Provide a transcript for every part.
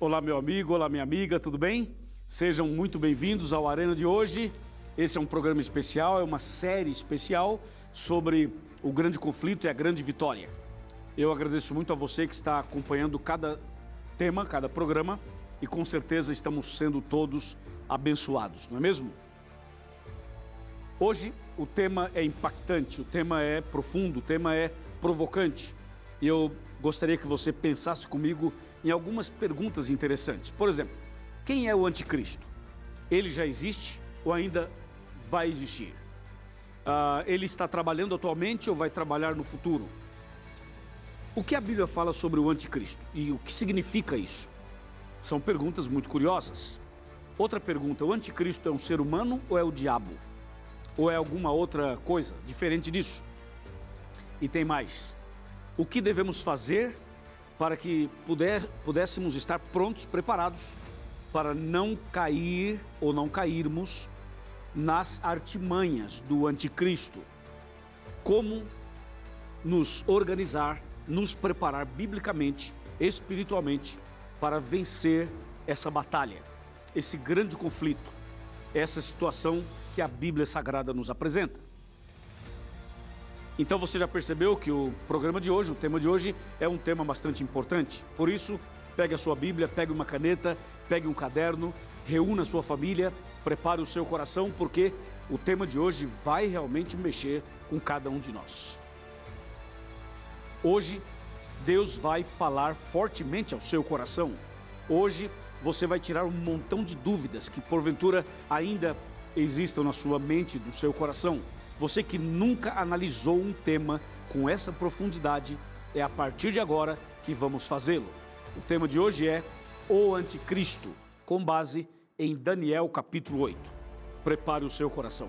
Olá, meu amigo, olá, minha amiga, tudo bem? Sejam muito bem-vindos ao Arena de hoje. Esse é um programa especial, é uma série especial sobre o grande conflito e a grande vitória. Eu agradeço muito a você que está acompanhando cada tema, cada programa e com certeza estamos sendo todos abençoados, não é mesmo? Hoje o tema é impactante, o tema é profundo, o tema é provocante. E eu gostaria que você pensasse comigo em algumas perguntas interessantes. Por exemplo, quem é o anticristo? Ele já existe ou ainda vai existir? Uh, ele está trabalhando atualmente ou vai trabalhar no futuro? O que a Bíblia fala sobre o anticristo e o que significa isso? São perguntas muito curiosas. Outra pergunta: o anticristo é um ser humano ou é o diabo? Ou é alguma outra coisa diferente disso? E tem mais: o que devemos fazer para que puder, pudéssemos estar prontos, preparados para não cair ou não cairmos nas artimanhas do anticristo. Como nos organizar, nos preparar biblicamente, espiritualmente, para vencer essa batalha, esse grande conflito, essa situação que a Bíblia Sagrada nos apresenta. Então você já percebeu que o programa de hoje, o tema de hoje, é um tema bastante importante. Por isso, pegue a sua Bíblia, pegue uma caneta, pegue um caderno, reúna a sua família, prepare o seu coração, porque o tema de hoje vai realmente mexer com cada um de nós. Hoje, Deus vai falar fortemente ao seu coração. Hoje, você vai tirar um montão de dúvidas que porventura ainda existam na sua mente, do seu coração. Você que nunca analisou um tema com essa profundidade, é a partir de agora que vamos fazê-lo. O tema de hoje é O Anticristo, com base em Daniel capítulo 8. Prepare o seu coração.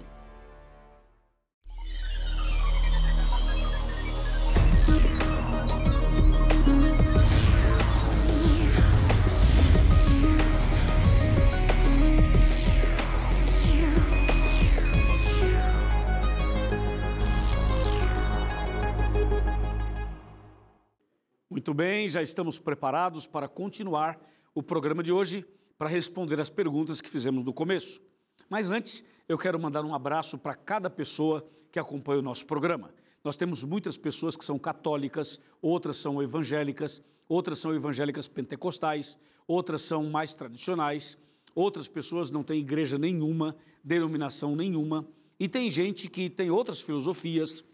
Muito bem, já estamos preparados para continuar o programa de hoje para responder as perguntas que fizemos no começo. Mas antes, eu quero mandar um abraço para cada pessoa que acompanha o nosso programa. Nós temos muitas pessoas que são católicas, outras são evangélicas, outras são evangélicas pentecostais, outras são mais tradicionais, outras pessoas não têm igreja nenhuma, denominação nenhuma, e tem gente que tem outras filosofias,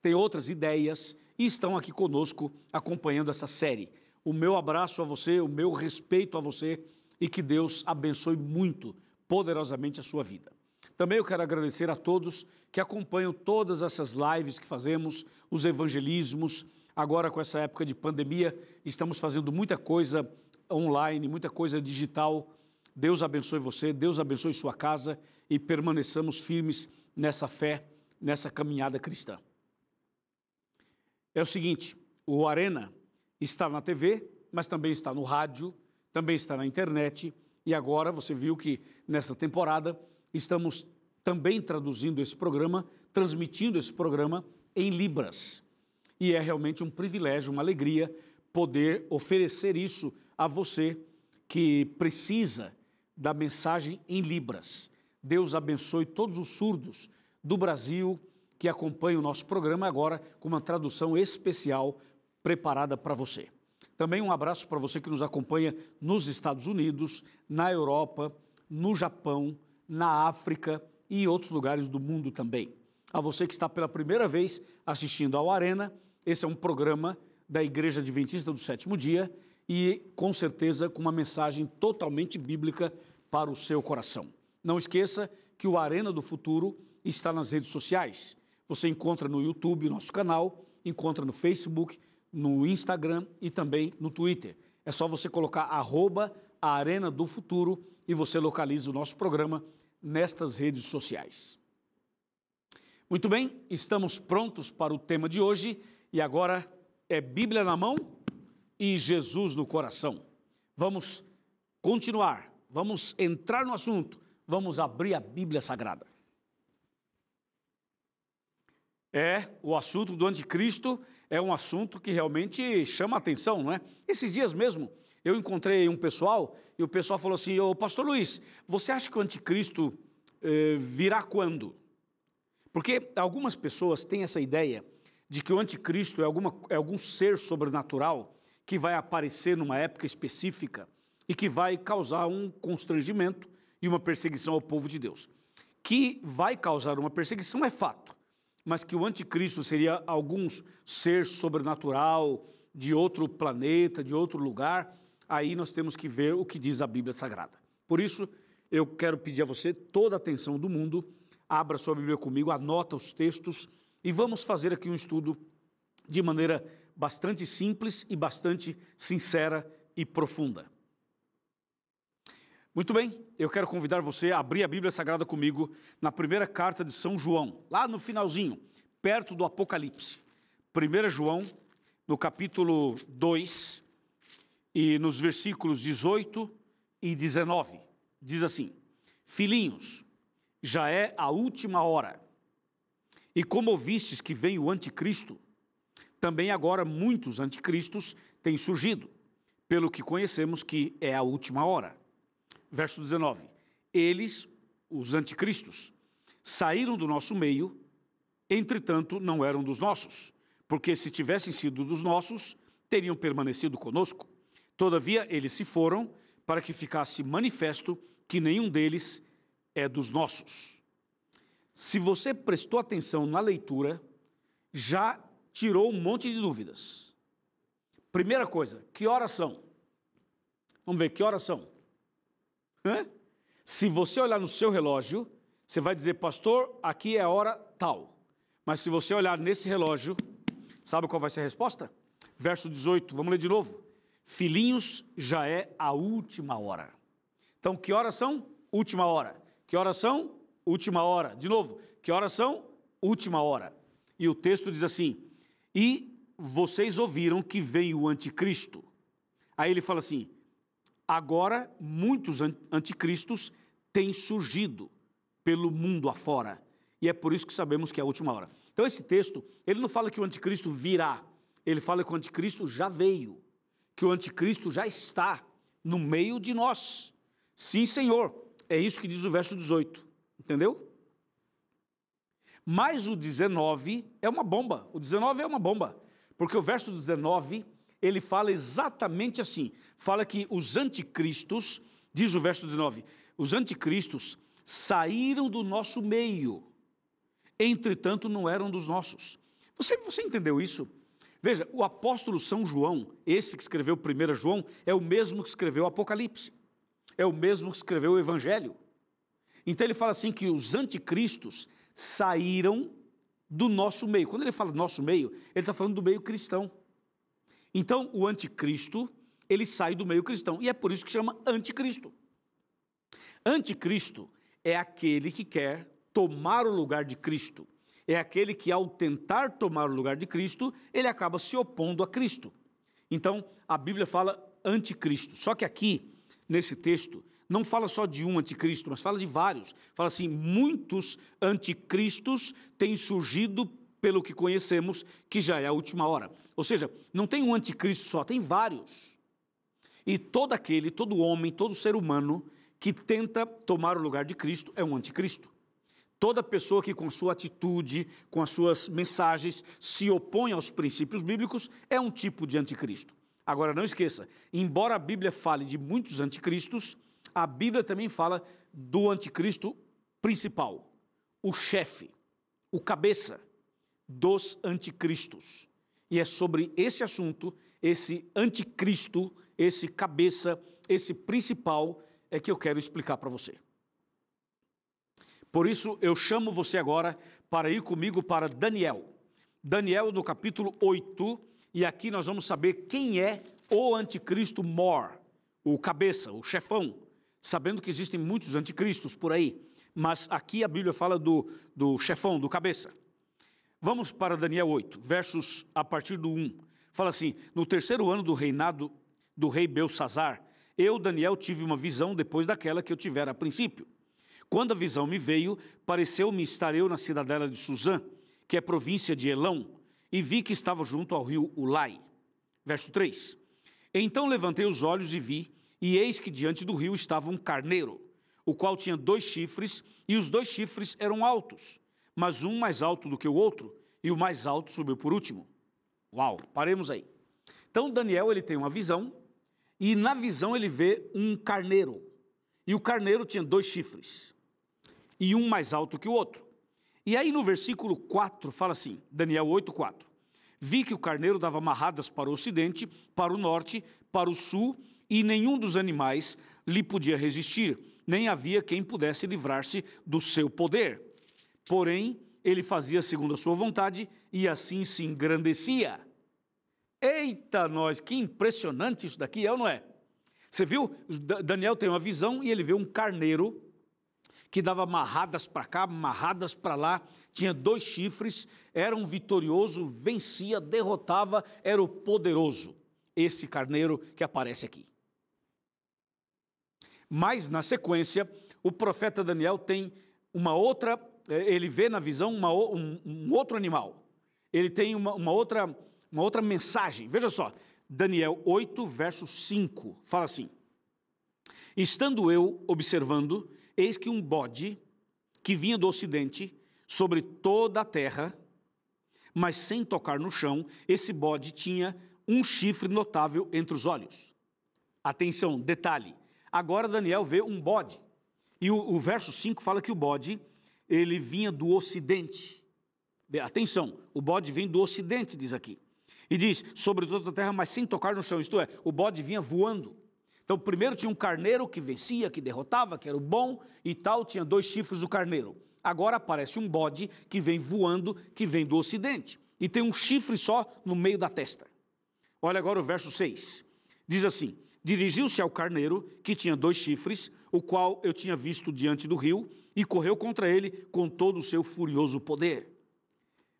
tem outras ideias, e estão aqui conosco acompanhando essa série. O meu abraço a você, o meu respeito a você e que Deus abençoe muito, poderosamente a sua vida. Também eu quero agradecer a todos que acompanham todas essas lives que fazemos, os evangelismos. Agora, com essa época de pandemia, estamos fazendo muita coisa online, muita coisa digital. Deus abençoe você, Deus abençoe sua casa e permaneçamos firmes nessa fé, nessa caminhada cristã é o seguinte: o Arena está na TV, mas também está no rádio, também está na internet. E agora você viu que nessa temporada estamos também traduzindo esse programa, transmitindo esse programa em Libras. E é realmente um privilégio, uma alegria poder oferecer isso a você que precisa da mensagem em Libras. Deus abençoe todos os surdos do Brasil que acompanha o nosso programa agora com uma tradução especial preparada para você. Também um abraço para você que nos acompanha nos Estados Unidos, na Europa, no Japão, na África e em outros lugares do mundo também. A você que está pela primeira vez assistindo ao Arena, esse é um programa da Igreja Adventista do Sétimo Dia e, com certeza, com uma mensagem totalmente bíblica para o seu coração. Não esqueça que o Arena do Futuro está nas redes sociais. Você encontra no YouTube, nosso canal, encontra no Facebook, no Instagram e também no Twitter. É só você colocar arroba a Arena do Futuro e você localiza o nosso programa nestas redes sociais. Muito bem, estamos prontos para o tema de hoje e agora é Bíblia na mão e Jesus no coração. Vamos continuar, vamos entrar no assunto, vamos abrir a Bíblia Sagrada. É, o assunto do anticristo é um assunto que realmente chama atenção, não é? Esses dias mesmo eu encontrei um pessoal e o pessoal falou assim: Ô Pastor Luiz, você acha que o anticristo eh, virá quando? Porque algumas pessoas têm essa ideia de que o anticristo é, alguma, é algum ser sobrenatural que vai aparecer numa época específica e que vai causar um constrangimento e uma perseguição ao povo de Deus. Que vai causar uma perseguição é fato mas que o anticristo seria algum ser sobrenatural de outro planeta, de outro lugar, aí nós temos que ver o que diz a Bíblia Sagrada. Por isso, eu quero pedir a você toda a atenção do mundo, abra sua Bíblia comigo, anota os textos e vamos fazer aqui um estudo de maneira bastante simples e bastante sincera e profunda. Muito bem, eu quero convidar você a abrir a Bíblia Sagrada comigo na primeira carta de São João, lá no finalzinho, perto do Apocalipse. 1 João, no capítulo 2, e nos versículos 18 e 19. Diz assim: Filhinhos, já é a última hora. E como ouvistes que vem o anticristo, também agora muitos anticristos têm surgido, pelo que conhecemos que é a última hora verso 19. Eles, os anticristos, saíram do nosso meio, entretanto não eram dos nossos, porque se tivessem sido dos nossos, teriam permanecido conosco. Todavia eles se foram, para que ficasse manifesto que nenhum deles é dos nossos. Se você prestou atenção na leitura, já tirou um monte de dúvidas. Primeira coisa, que horas são? Vamos ver, que horas são? Se você olhar no seu relógio, você vai dizer, pastor, aqui é a hora tal. Mas se você olhar nesse relógio, sabe qual vai ser a resposta? Verso 18, vamos ler de novo. Filhinhos, já é a última hora. Então, que horas são? Última hora. Que horas são? Última hora. De novo, que horas são? Última hora. E o texto diz assim: E vocês ouviram que veio o anticristo. Aí ele fala assim: Agora, muitos anticristos têm surgido pelo mundo afora. E é por isso que sabemos que é a última hora. Então, esse texto, ele não fala que o anticristo virá. Ele fala que o anticristo já veio. Que o anticristo já está no meio de nós. Sim, Senhor. É isso que diz o verso 18. Entendeu? Mas o 19 é uma bomba. O 19 é uma bomba. Porque o verso 19 ele fala exatamente assim. Fala que os anticristos, diz o verso 19, os anticristos saíram do nosso meio, entretanto não eram dos nossos. Você, você entendeu isso? Veja, o apóstolo São João, esse que escreveu 1 João, é o mesmo que escreveu o Apocalipse, é o mesmo que escreveu o Evangelho. Então ele fala assim que os anticristos saíram do nosso meio. Quando ele fala nosso meio, ele está falando do meio cristão. Então, o anticristo, ele sai do meio cristão, e é por isso que chama anticristo. Anticristo é aquele que quer tomar o lugar de Cristo. É aquele que, ao tentar tomar o lugar de Cristo, ele acaba se opondo a Cristo. Então, a Bíblia fala anticristo. Só que aqui, nesse texto, não fala só de um anticristo, mas fala de vários. Fala assim: muitos anticristos têm surgido pelo que conhecemos, que já é a última hora. Ou seja, não tem um anticristo só, tem vários. E todo aquele, todo homem, todo ser humano que tenta tomar o lugar de Cristo é um anticristo. Toda pessoa que, com sua atitude, com as suas mensagens, se opõe aos princípios bíblicos é um tipo de anticristo. Agora, não esqueça: embora a Bíblia fale de muitos anticristos, a Bíblia também fala do anticristo principal, o chefe, o cabeça dos anticristos. E é sobre esse assunto, esse anticristo, esse cabeça, esse principal, é que eu quero explicar para você. Por isso, eu chamo você agora para ir comigo para Daniel. Daniel, no capítulo 8, e aqui nós vamos saber quem é o anticristo mor, o cabeça, o chefão, sabendo que existem muitos anticristos por aí, mas aqui a Bíblia fala do, do chefão, do cabeça. Vamos para Daniel 8, versos a partir do 1. Fala assim: No terceiro ano do reinado do rei Belsazar, eu, Daniel, tive uma visão depois daquela que eu tivera a princípio. Quando a visão me veio, pareceu-me estar eu na cidadela de Suzã, que é província de Elão, e vi que estava junto ao rio Ulai. Verso 3. Então levantei os olhos e vi, e eis que diante do rio estava um carneiro, o qual tinha dois chifres, e os dois chifres eram altos mas um mais alto do que o outro, e o mais alto subiu por último. Uau, paremos aí. Então Daniel ele tem uma visão e na visão ele vê um carneiro. E o carneiro tinha dois chifres. E um mais alto que o outro. E aí no versículo 4 fala assim, Daniel 4. Vi que o carneiro dava amarradas para o ocidente, para o norte, para o sul, e nenhum dos animais lhe podia resistir, nem havia quem pudesse livrar-se do seu poder. Porém, ele fazia segundo a sua vontade e assim se engrandecia. Eita, nós, que impressionante isso daqui é ou não é? Você viu? Daniel tem uma visão e ele vê um carneiro que dava amarradas para cá, amarradas para lá, tinha dois chifres, era um vitorioso, vencia, derrotava, era o poderoso. Esse carneiro que aparece aqui. Mas, na sequência, o profeta Daniel tem uma outra é, ele vê na visão uma, um, um, outro animal. Ele tem uma, uma, outra, uma outra mensagem. Veja só, Daniel 8, verso 5, fala assim: Estando eu observando, eis que um bode que vinha do ocidente sobre toda a terra, mas sem tocar no chão, esse bode tinha um chifre notável entre os olhos. Atenção, detalhe. Agora Daniel vê um bode. E o, o verso 5 fala que o bode ele vinha do ocidente. Atenção, o bode vem do ocidente, diz aqui. E diz, sobre toda a terra, mas sem tocar no chão, isto é, o bode vinha voando. Então, primeiro tinha um carneiro que vencia, que derrotava, que era o bom e tal, tinha dois chifres o carneiro. Agora aparece um bode que vem voando, que vem do ocidente. E tem um chifre só no meio da testa. Olha agora o verso 6. Diz assim: Dirigiu-se ao carneiro, que tinha dois chifres, o qual eu tinha visto diante do rio, e correu contra ele com todo o seu furioso poder.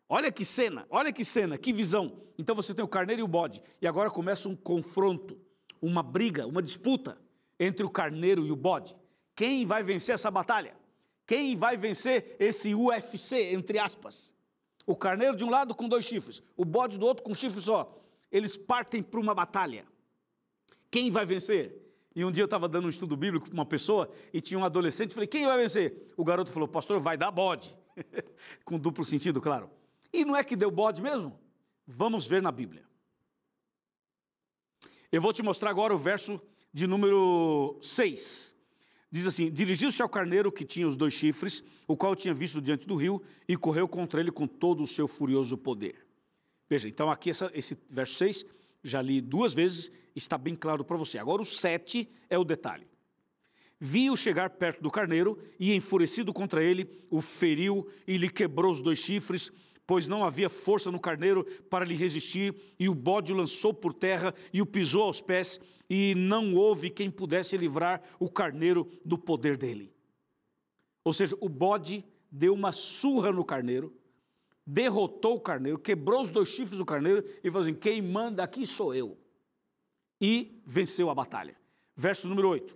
Olha que cena, olha que cena, que visão. Então você tem o carneiro e o bode, e agora começa um confronto, uma briga, uma disputa entre o carneiro e o bode. Quem vai vencer essa batalha? Quem vai vencer esse UFC, entre aspas? O carneiro de um lado com dois chifres, o bode do outro com um chifre só. Eles partem para uma batalha. Quem vai vencer? E um dia eu estava dando um estudo bíblico para uma pessoa e tinha um adolescente. Eu falei, quem vai vencer? O garoto falou, pastor, vai dar bode. Com duplo sentido, claro. E não é que deu bode mesmo? Vamos ver na Bíblia. Eu vou te mostrar agora o verso de número 6. Diz assim: Dirigiu-se ao carneiro que tinha os dois chifres, o qual tinha visto diante do rio, e correu contra ele com todo o seu furioso poder. Veja, então aqui essa, esse verso 6 já li duas vezes, está bem claro para você. Agora, o 7 é o detalhe. Viu chegar perto do carneiro e, enfurecido contra ele, o feriu e lhe quebrou os dois chifres, pois não havia força no carneiro para lhe resistir, e o bode o lançou por terra e o pisou aos pés, e não houve quem pudesse livrar o carneiro do poder dele. Ou seja, o bode deu uma surra no carneiro derrotou o carneiro, quebrou os dois chifres do carneiro e falou assim: Quem manda aqui sou eu. E venceu a batalha. Verso número 8.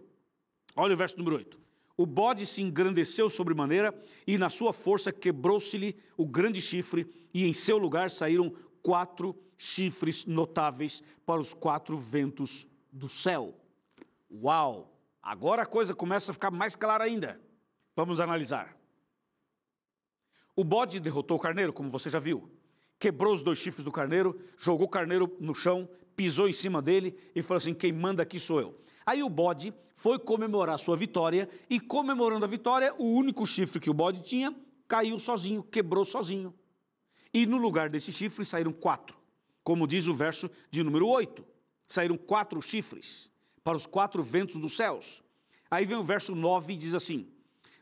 Olha o verso número 8. O bode se engrandeceu sobremaneira e na sua força quebrou-se-lhe o grande chifre, e em seu lugar saíram quatro chifres notáveis para os quatro ventos do céu. Uau! Agora a coisa começa a ficar mais clara ainda. Vamos analisar. O bode derrotou o carneiro, como você já viu. Quebrou os dois chifres do carneiro, jogou o carneiro no chão, pisou em cima dele e falou assim: Quem manda aqui sou eu. Aí o bode foi comemorar sua vitória e, comemorando a vitória, o único chifre que o bode tinha caiu sozinho, quebrou sozinho. E no lugar desse chifre saíram quatro, como diz o verso de número 8. Saíram quatro chifres para os quatro ventos dos céus. Aí vem o verso 9 e diz assim: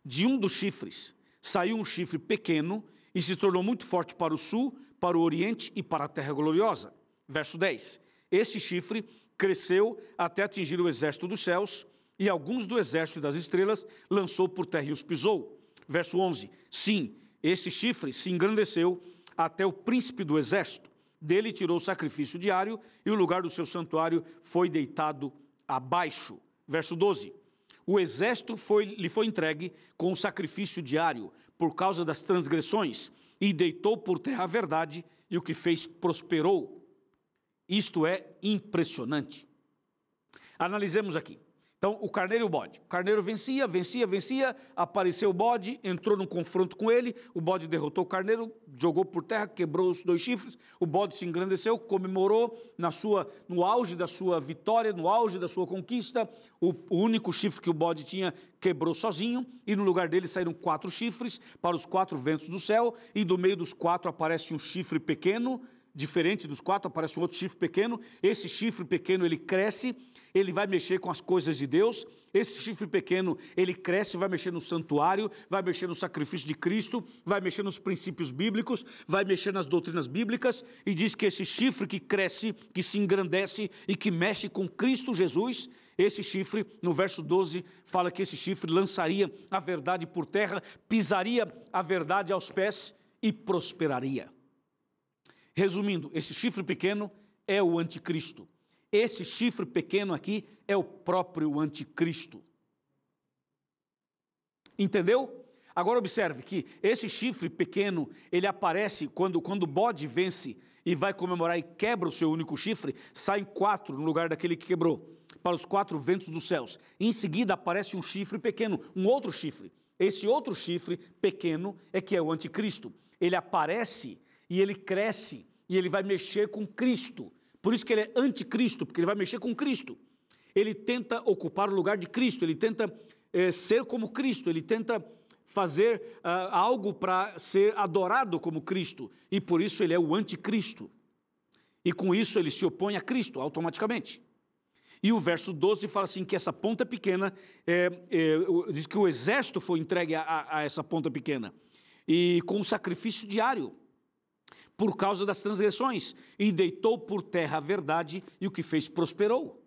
De um dos chifres saiu um chifre pequeno e se tornou muito forte para o sul, para o oriente e para a terra gloriosa. Verso 10. Este chifre cresceu até atingir o exército dos céus e alguns do exército das estrelas lançou por terra e os pisou. Verso 11. Sim, este chifre se engrandeceu até o príncipe do exército. Dele tirou o sacrifício diário e o lugar do seu santuário foi deitado abaixo. Verso 12. O exército foi, lhe foi entregue com o sacrifício diário por causa das transgressões e deitou por terra a verdade e o que fez prosperou. Isto é impressionante. Analisemos aqui. Então, o carneiro e o bode. O carneiro vencia, vencia, vencia, apareceu o bode, entrou num confronto com ele, o bode derrotou o carneiro, jogou por terra, quebrou os dois chifres, o bode se engrandeceu, comemorou na sua, no auge da sua vitória, no auge da sua conquista, o, o único chifre que o bode tinha quebrou sozinho, e no lugar dele saíram quatro chifres para os quatro ventos do céu, e do meio dos quatro aparece um chifre pequeno, diferente dos quatro, aparece um outro chifre pequeno. Esse chifre pequeno ele cresce, ele vai mexer com as coisas de Deus. Esse chifre pequeno ele cresce, vai mexer no santuário, vai mexer no sacrifício de Cristo, vai mexer nos princípios bíblicos, vai mexer nas doutrinas bíblicas e diz que esse chifre que cresce, que se engrandece e que mexe com Cristo Jesus, esse chifre, no verso 12, fala que esse chifre lançaria a verdade por terra, pisaria a verdade aos pés e prosperaria. Resumindo, esse chifre pequeno é o anticristo. Esse chifre pequeno aqui é o próprio anticristo. Entendeu? Agora observe que esse chifre pequeno, ele aparece quando, quando o bode vence e vai comemorar e quebra o seu único chifre, saem quatro no lugar daquele que quebrou, para os quatro ventos dos céus. Em seguida aparece um chifre pequeno, um outro chifre. Esse outro chifre pequeno é que é o anticristo. Ele aparece e ele cresce e ele vai mexer com Cristo. Por isso que ele é anticristo, porque ele vai mexer com Cristo. Ele tenta ocupar o lugar de Cristo, ele tenta é, ser como Cristo, ele tenta fazer uh, algo para ser adorado como Cristo. E por isso ele é o anticristo. E com isso ele se opõe a Cristo automaticamente. E o verso 12 fala assim: que essa ponta é pequena, é, é, diz que o exército foi entregue a, a essa ponta pequena, e com sacrifício diário por causa das transgressões, e deitou por terra a verdade, e o que fez prosperou.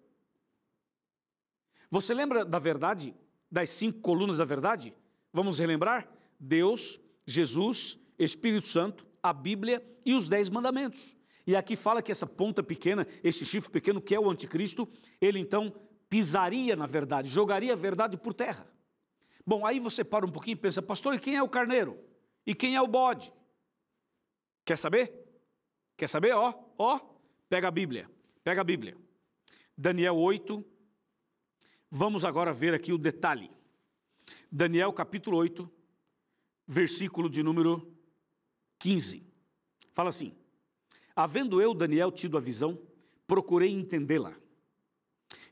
Você lembra da verdade? Das cinco colunas da verdade? Vamos relembrar? Deus, Jesus, Espírito Santo, a Bíblia e os dez mandamentos. E aqui fala que essa ponta pequena, esse chifre pequeno que é o anticristo, ele então pisaria na verdade, jogaria a verdade por terra. Bom, aí você para um pouquinho e pensa, pastor, e quem é o carneiro? E quem é o bode? Quer saber? Quer saber? Ó, ó, pega a Bíblia. Pega a Bíblia. Daniel 8. Vamos agora ver aqui o detalhe. Daniel capítulo 8, versículo de número 15. Fala assim: Havendo eu, Daniel, tido a visão, procurei entendê-la.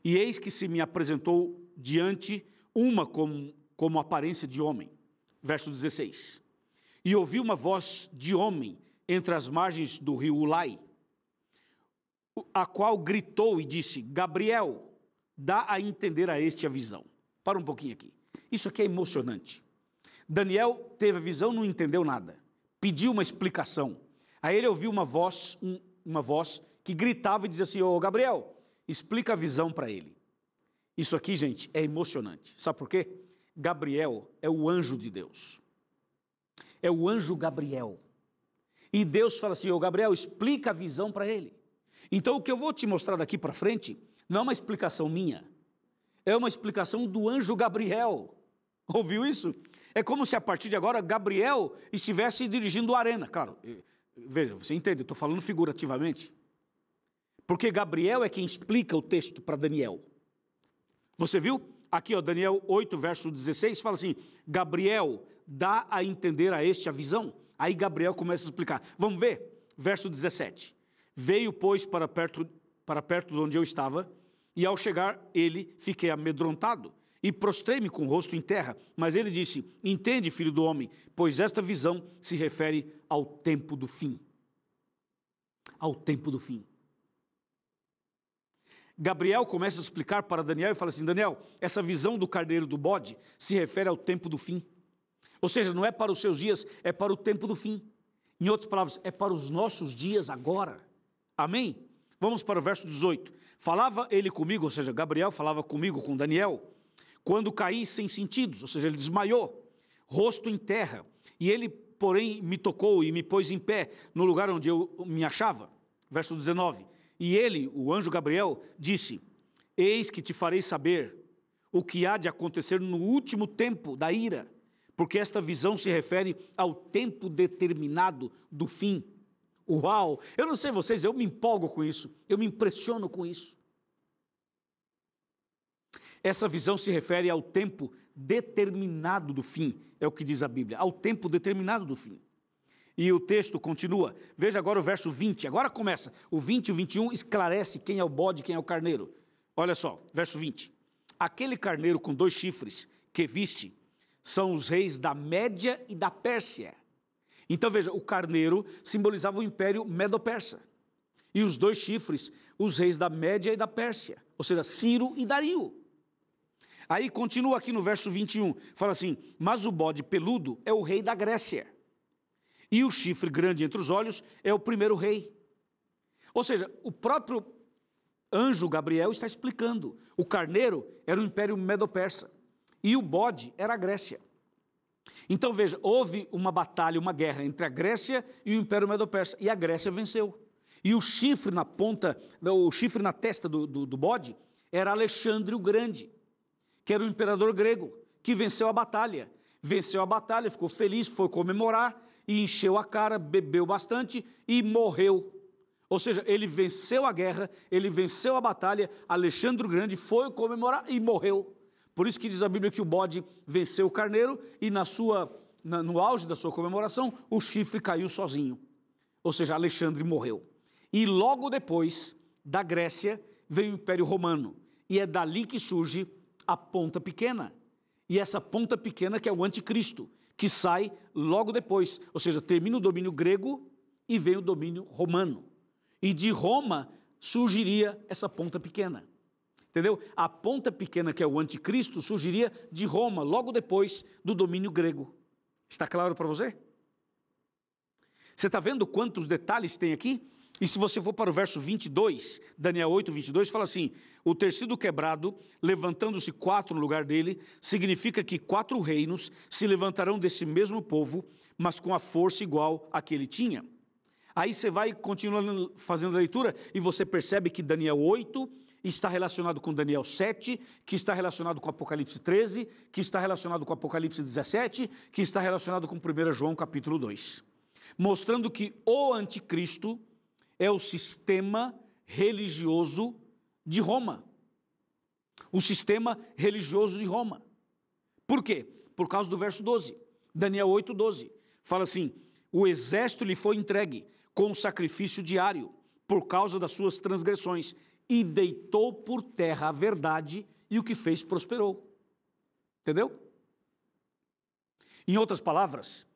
E eis que se me apresentou diante uma como, como aparência de homem. Verso 16. E ouvi uma voz de homem entre as margens do rio Ulai, a qual gritou e disse: Gabriel, dá a entender a este a visão. Para um pouquinho aqui. Isso aqui é emocionante. Daniel teve a visão, não entendeu nada. Pediu uma explicação. Aí ele ouviu uma voz, um, uma voz que gritava e dizia assim: Ô oh, Gabriel, explica a visão para ele. Isso aqui, gente, é emocionante. Sabe por quê? Gabriel é o anjo de Deus. É o anjo Gabriel. E Deus fala assim: oh, Gabriel, explica a visão para ele. Então, o que eu vou te mostrar daqui para frente não é uma explicação minha, é uma explicação do anjo Gabriel. Ouviu isso? É como se a partir de agora Gabriel estivesse dirigindo a arena. Claro, veja, você entende, eu estou falando figurativamente. Porque Gabriel é quem explica o texto para Daniel. Você viu? Aqui, ó, Daniel 8, verso 16, fala assim: Gabriel dá a entender a este a visão Aí Gabriel começa a explicar. Vamos ver? Verso 17. Veio, pois, para perto, para perto de onde eu estava, e ao chegar ele, fiquei amedrontado e prostrei-me com o rosto em terra. Mas ele disse: Entende, filho do homem, pois esta visão se refere ao tempo do fim. Ao tempo do fim. Gabriel começa a explicar para Daniel e fala assim: Daniel, essa visão do carneiro do bode se refere ao tempo do fim. Ou seja, não é para os seus dias, é para o tempo do fim. Em outras palavras, é para os nossos dias agora. Amém? Vamos para o verso 18. Falava ele comigo, ou seja, Gabriel falava comigo, com Daniel, quando caí sem sentidos, ou seja, ele desmaiou, rosto em terra. E ele, porém, me tocou e me pôs em pé no lugar onde eu me achava. Verso 19. E ele, o anjo Gabriel, disse: Eis que te farei saber o que há de acontecer no último tempo da ira porque esta visão se refere ao tempo determinado do fim. Uau! Eu não sei vocês, eu me empolgo com isso, eu me impressiono com isso. Essa visão se refere ao tempo determinado do fim, é o que diz a Bíblia, ao tempo determinado do fim. E o texto continua. Veja agora o verso 20. Agora começa. O 20 e o 21 esclarece quem é o bode, quem é o carneiro. Olha só, verso 20. Aquele carneiro com dois chifres que viste são os reis da Média e da Pérsia. Então veja, o carneiro simbolizava o império medo-persa. E os dois chifres, os reis da Média e da Pérsia, ou seja, Ciro e Dario. Aí continua aqui no verso 21, fala assim: Mas o bode peludo é o rei da Grécia, e o chifre grande entre os olhos é o primeiro rei. Ou seja, o próprio anjo Gabriel está explicando: o carneiro era o império medo-persa, e o bode era a Grécia. Então veja, houve uma batalha, uma guerra entre a Grécia e o Império Medo-Persa, e a Grécia venceu. E o chifre na ponta, o chifre na testa do, do, do bode era Alexandre o Grande, que era o imperador grego, que venceu a batalha. Venceu a batalha, ficou feliz, foi comemorar e encheu a cara, bebeu bastante e morreu. Ou seja, ele venceu a guerra, ele venceu a batalha, Alexandre o Grande foi comemorar e morreu. Por isso que diz a Bíblia que o bode venceu o carneiro e na sua, na, no auge da sua comemoração, o chifre caiu sozinho. Ou seja, Alexandre morreu. E logo depois da Grécia veio o Império Romano. E é dali que surge a ponta pequena. E essa ponta pequena que é o anticristo, que sai logo depois. Ou seja, termina o domínio grego e vem o domínio romano. E de Roma surgiria essa ponta pequena entendeu? A ponta pequena, que é o anticristo, surgiria de Roma, logo depois do domínio grego. Está claro para você? Você está vendo quantos detalhes tem aqui? E se você for para o verso 22, Daniel 8, 22, fala assim: O tecido quebrado, levantando-se quatro no lugar dele, significa que quatro reinos se levantarão desse mesmo povo, mas com a força igual a que ele tinha. Aí você vai continuando fazendo a leitura e você percebe que Daniel 8, está relacionado com Daniel 7, que está relacionado com Apocalipse 13, que está relacionado com Apocalipse 17, que está relacionado com 1 João capítulo 2. Mostrando que o anticristo é o sistema religioso de Roma. O sistema religioso de Roma. Por quê? Por causa do verso 12. Daniel 8, 12. Fala assim: o exército lhe foi entregue com sacrifício diário por causa das suas transgressões, e deitou por terra a verdade, e o que fez prosperou. Entendeu? Em outras palavras,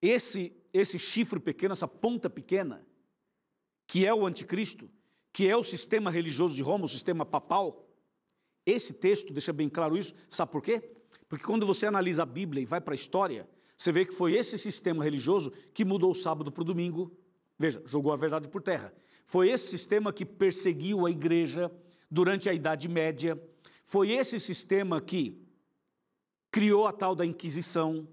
esse, esse chifre pequeno, essa ponta pequena, que é o anticristo, que é o sistema religioso de Roma, o sistema papal, esse texto deixa bem claro isso. Sabe por quê? Porque quando você analisa a Bíblia e vai para a história, você vê que foi esse sistema religioso que mudou o sábado para o domingo, Veja, jogou a verdade por terra. Foi esse sistema que perseguiu a igreja durante a Idade Média. Foi esse sistema que criou a tal da Inquisição,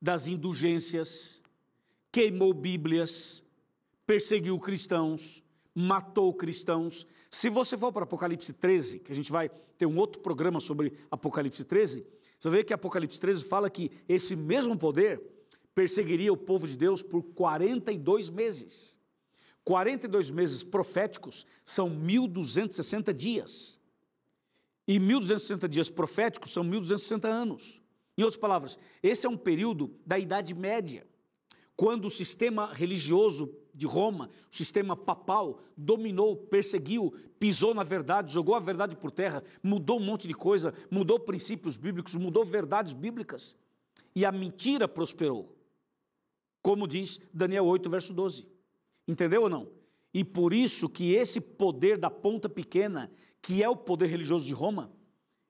das indulgências, queimou Bíblias, perseguiu cristãos, matou cristãos. Se você for para Apocalipse 13, que a gente vai ter um outro programa sobre Apocalipse 13, você vai ver que Apocalipse 13 fala que esse mesmo poder perseguiria o povo de Deus por 42 meses. 42 meses proféticos são 1260 dias. E 1260 dias proféticos são 1260 anos. Em outras palavras, esse é um período da Idade Média, quando o sistema religioso de Roma, o sistema papal, dominou, perseguiu, pisou na verdade, jogou a verdade por terra, mudou um monte de coisa, mudou princípios bíblicos, mudou verdades bíblicas. E a mentira prosperou como diz Daniel 8, verso 12. Entendeu ou não? E por isso que esse poder da ponta pequena, que é o poder religioso de Roma,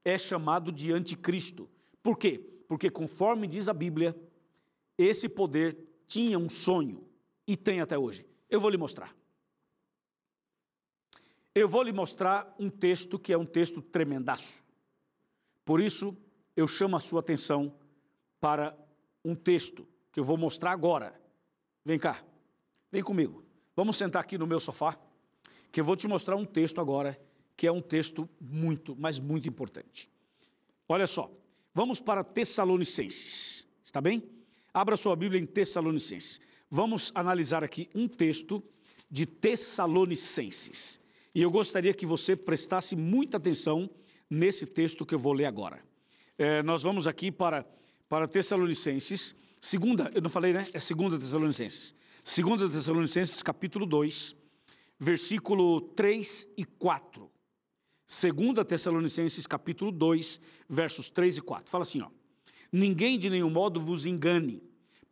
é chamado de anticristo. Por quê? Porque conforme diz a Bíblia, esse poder tinha um sonho e tem até hoje. Eu vou lhe mostrar. Eu vou lhe mostrar um texto que é um texto tremendaço. Por isso, eu chamo a sua atenção para um texto que eu vou mostrar agora. Vem cá, vem comigo. Vamos sentar aqui no meu sofá, que eu vou te mostrar um texto agora, que é um texto muito, mas muito importante. Olha só, vamos para Tessalonicenses, está bem? Abra sua Bíblia em Tessalonicenses. Vamos analisar aqui um texto de Tessalonicenses. E eu gostaria que você prestasse muita atenção nesse texto que eu vou ler agora. É, nós vamos aqui para, para Tessalonicenses Segunda, eu não falei, né? É segunda Tessalonicenses. Segunda Tessalonicenses, capítulo 2, versículo 3 e 4. Segunda Tessalonicenses, capítulo 2, versos 3 e 4. Fala assim, ó. Ninguém de nenhum modo vos engane,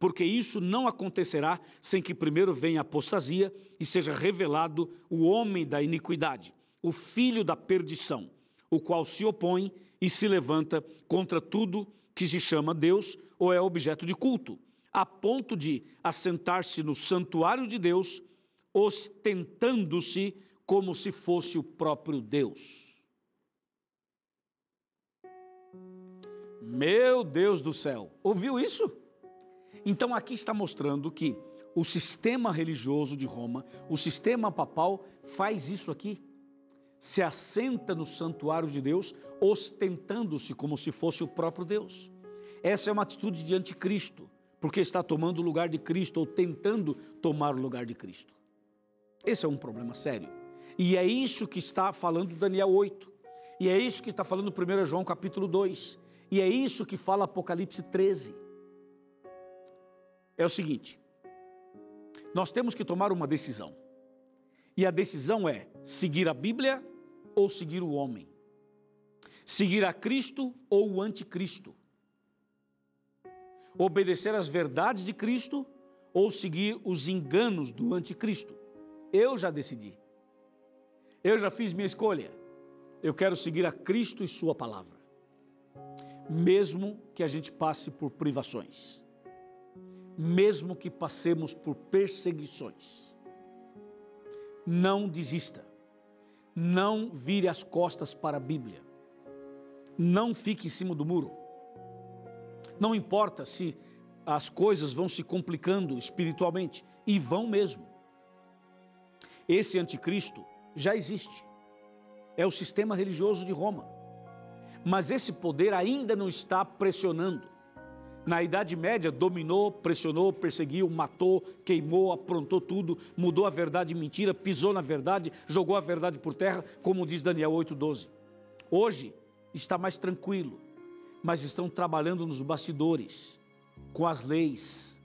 porque isso não acontecerá sem que primeiro venha a apostasia e seja revelado o homem da iniquidade, o filho da perdição, o qual se opõe e se levanta contra tudo que se chama Deus ou é objeto de culto, a ponto de assentar-se no santuário de Deus, ostentando-se como se fosse o próprio Deus. Meu Deus do céu, ouviu isso? Então aqui está mostrando que o sistema religioso de Roma, o sistema papal, faz isso aqui. Se assenta no santuário de Deus, ostentando-se como se fosse o próprio Deus. Essa é uma atitude de anticristo, porque está tomando o lugar de Cristo ou tentando tomar o lugar de Cristo. Esse é um problema sério. E é isso que está falando Daniel 8. E é isso que está falando 1 João capítulo 2. E é isso que fala Apocalipse 13. É o seguinte: nós temos que tomar uma decisão. E a decisão é seguir a Bíblia ou seguir o homem. Seguir a Cristo ou o anticristo obedecer às verdades de Cristo ou seguir os enganos do anticristo. Eu já decidi. Eu já fiz minha escolha. Eu quero seguir a Cristo e Sua palavra, mesmo que a gente passe por privações, mesmo que passemos por perseguições. Não desista. Não vire as costas para a Bíblia. Não fique em cima do muro não importa se as coisas vão se complicando espiritualmente, e vão mesmo. Esse anticristo já existe. É o sistema religioso de Roma. Mas esse poder ainda não está pressionando. Na Idade Média, dominou, pressionou, perseguiu, matou, queimou, aprontou tudo, mudou a verdade em mentira, pisou na verdade, jogou a verdade por terra, como diz Daniel 8,12. Hoje está mais tranquilo mas estão trabalhando nos bastidores, com as leis,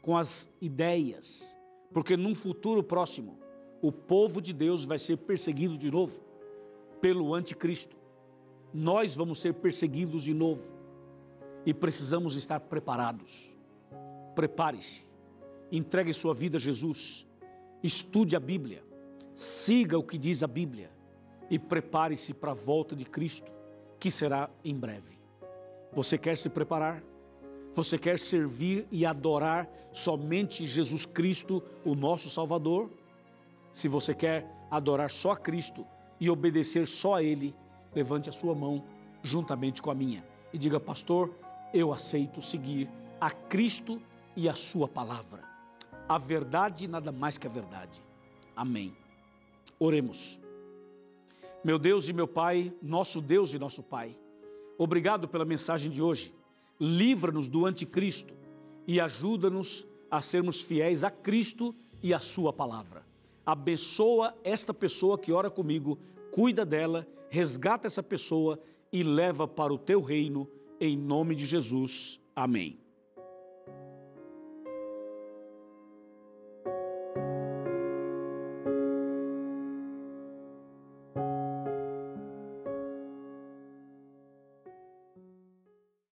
com as ideias, porque num futuro próximo, o povo de Deus vai ser perseguido de novo pelo anticristo. Nós vamos ser perseguidos de novo e precisamos estar preparados. Prepare-se, entregue sua vida a Jesus, estude a Bíblia, siga o que diz a Bíblia e prepare-se para a volta de Cristo, que será em breve. Você quer se preparar? Você quer servir e adorar somente Jesus Cristo, o nosso Salvador? Se você quer adorar só a Cristo e obedecer só a Ele, levante a sua mão juntamente com a minha e diga: Pastor, eu aceito seguir a Cristo e a Sua palavra. A verdade, nada mais que a verdade. Amém. Oremos. Meu Deus e meu Pai, nosso Deus e nosso Pai Obrigado pela mensagem de hoje. Livra-nos do anticristo e ajuda-nos a sermos fiéis a Cristo e a Sua palavra. Abençoa esta pessoa que ora comigo, cuida dela, resgata essa pessoa e leva para o teu reino, em nome de Jesus. Amém.